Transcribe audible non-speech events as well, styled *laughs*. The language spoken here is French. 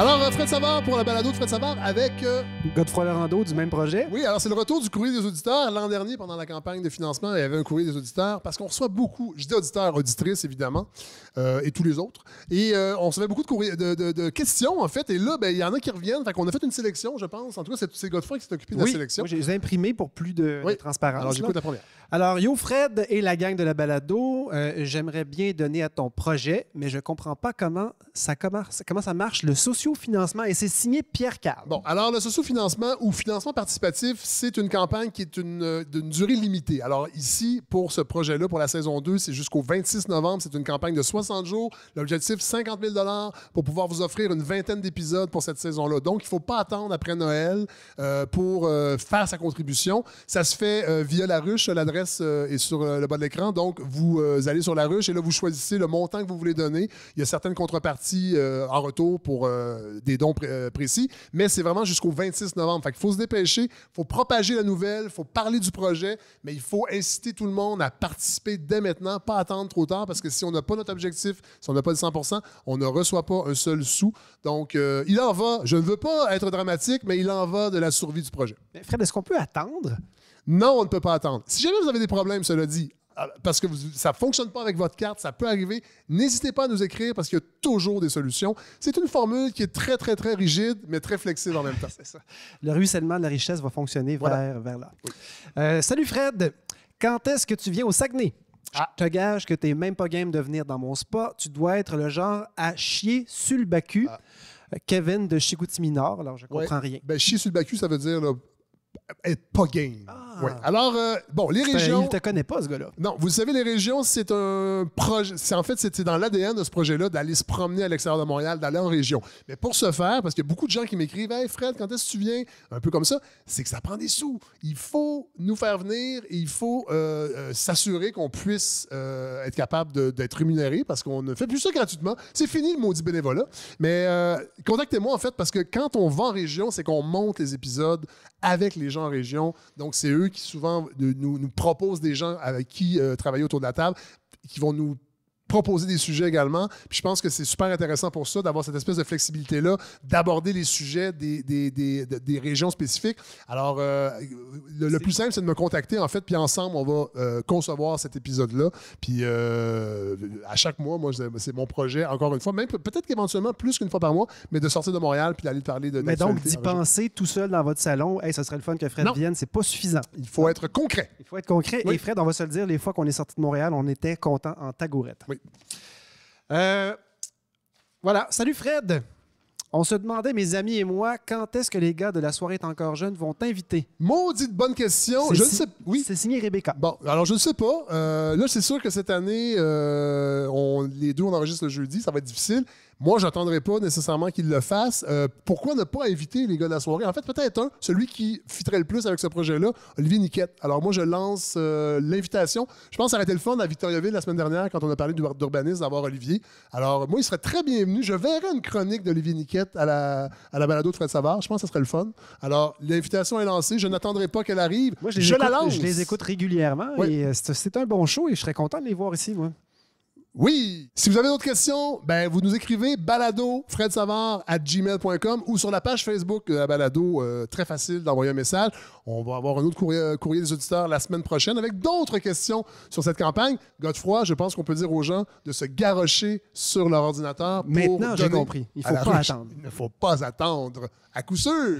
Alors, euh, Fred Savard pour la balado de Fred Savard avec. Euh... Godefroy du même projet. Oui, alors c'est le retour du courrier des auditeurs. L'an dernier, pendant la campagne de financement, il y avait un courrier des auditeurs parce qu'on reçoit beaucoup, je dis auditeurs, auditrices évidemment, euh, et tous les autres. Et euh, on se fait beaucoup de, courriers, de, questions, en fait. Et là, ben, il y en a qui reviennent. Fait qu'on a fait une sélection, je pense. En tout cas, c'est Godefroy qui s'est occupé de la sélection. Oui, j'ai imprimé pour plus de, de transparence. Alors, j'écoute la première. Alors, Yo Fred et la gang de la balado, euh, j'aimerais bien donner à ton projet, mais je comprends pas comment ça commence, comment ça marche le sociofinancement et c'est signé Pierre Carl. Bon, alors le sociofinancement ou financement participatif, c'est une campagne qui est une, euh, d'une durée limitée. Alors ici, pour ce projet-là, pour la saison 2, c'est jusqu'au 26 novembre. C'est une campagne de 60 jours. L'objectif, 50 000 pour pouvoir vous offrir une vingtaine d'épisodes pour cette saison-là. Donc, il ne faut pas attendre après Noël euh, pour faire sa contribution. Ça se fait via la ruche, l'adresse et euh, est sur euh, le bas de l'écran. Donc, vous euh, allez sur la ruche et là, vous choisissez le montant que vous voulez donner. Il y a certaines contreparties en retour pour des dons précis, mais c'est vraiment jusqu'au 26 novembre. Fait il faut se dépêcher, il faut propager la nouvelle, il faut parler du projet, mais il faut inciter tout le monde à participer dès maintenant, pas attendre trop tard, parce que si on n'a pas notre objectif, si on n'a pas le 100 on ne reçoit pas un seul sou. Donc, il en va, je ne veux pas être dramatique, mais il en va de la survie du projet. Mais Fred, est-ce qu'on peut attendre? Non, on ne peut pas attendre. Si jamais vous avez des problèmes, cela dit, euh, parce que ça ne fonctionne pas avec votre carte, ça peut arriver. N'hésitez pas à nous écrire parce qu'il y a toujours des solutions. C'est une formule qui est très, très, très rigide, mais très flexible en même temps. *laughs* C'est ça. Le ruissellement de la richesse va fonctionner vers, là. Euh, salut Fred, quand est-ce que tu viens au Saguenay? Je ah. te gage que tu n'es même pas game de venir dans mon spa. Tu dois être le genre à chier sur le bacu. Ah. Euh, Kevin de Chicoutimi Nord, alors je comprends rien. Ben, chier sur le bacu, ça veut dire être pas game. Ah, alors, euh, bon, les régions. il ne te connaît pas, ce gars-là. Non, vous savez, les régions, c'est un projet. En fait, c'était dans l'ADN de ce projet-là d'aller se promener à l'extérieur de Montréal, d'aller en région. Mais pour ce faire, parce qu'il y a beaucoup de gens qui m'écrivent Hey Fred, quand est-ce que tu viens Un peu comme ça, c'est que ça prend des sous. Il faut nous faire venir et il faut euh, euh, s'assurer qu'on puisse être capable d'être rémunéré parce qu'on ne fait plus ça gratuitement. C'est fini le maudit bénévolat. Mais contactez-moi, en fait, parce que quand on va en région, c'est qu'on monte les épisodes avec les gens en région. Donc, c'est eux qui souvent nous, nous proposent des gens avec qui euh, travailler autour de la table qui vont nous proposer des sujets également. Puis je pense que c'est super intéressant pour ça d'avoir cette espèce de flexibilité-là, d'aborder les sujets des, des, régions spécifiques. Alors, euh, le, plus simple, c'est de me contacter, en fait, puis ensemble, on va euh, concevoir cet épisode-là. Puis euh, à chaque mois, moi, c'est mon projet, encore une fois, même peut-être qu'éventuellement plus qu'une fois par mois, mais de sortir de Montréal puis d'aller parler de. Mais donc, d'y penser tout seul dans votre salon, hey, ce serait le fun que Fred vienne, c'est pas suffisant. Il faut être concret. Il faut être concret. Et Fred, on va se le dire, les fois qu'on est sorti de Montréal, on était content en tagourette. Euh, voilà. Salut Fred. On se demandait, mes amis et moi, quand est-ce que les gars de la soirée est encore jeune vont t'inviter? Maudite bonne question. Je ne sais Oui. C'est signé Rebecca. Bon, alors je ne sais pas. Euh, là, c'est sûr que cette année, euh, on... les deux, on enregistre le jeudi. Ça va être difficile. Moi, n'attendrai pas nécessairement qu'ils le fassent. Euh, pourquoi ne pas inviter les gars de la soirée? En fait, peut-être un, celui qui fitterait le plus avec ce projet-là, Olivier Niquette. Alors moi, je lance l'invitation. Je pense à le téléphone à Victoriaville la semaine dernière quand on a parlé d'urbanisme d'avoir Olivier. Alors moi, il serait très bienvenu. Je verrai une chronique d'Olivier Niquette à la, à la balado de Fred Savard. Je pense que ça serait le fun. Alors, l'invitation est lancée. Je n'attendrai pas qu'elle arrive. Moi, je, les je les écoute régulièrement. Euh, c'est un bon show et je serais content de les voir ici, moi. Oui! Si vous avez d'autres questions, ben vous nous écrivez balado gmail.com ou sur la page Facebook balado. Euh, très facile d'envoyer un message. On va avoir un autre euh, courrier, des auditeurs la semaine prochaine avec d'autres questions sur cette campagne. Godefroy, je pense qu'on peut dire aux gens de se garrocher sur leur ordinateur. Pour Maintenant, j'ai compris. Il ne faut pas attendre. Il ne faut pas attendre. À coup sûr!